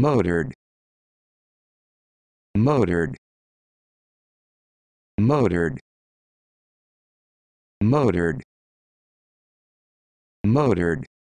motored motored motored motored motored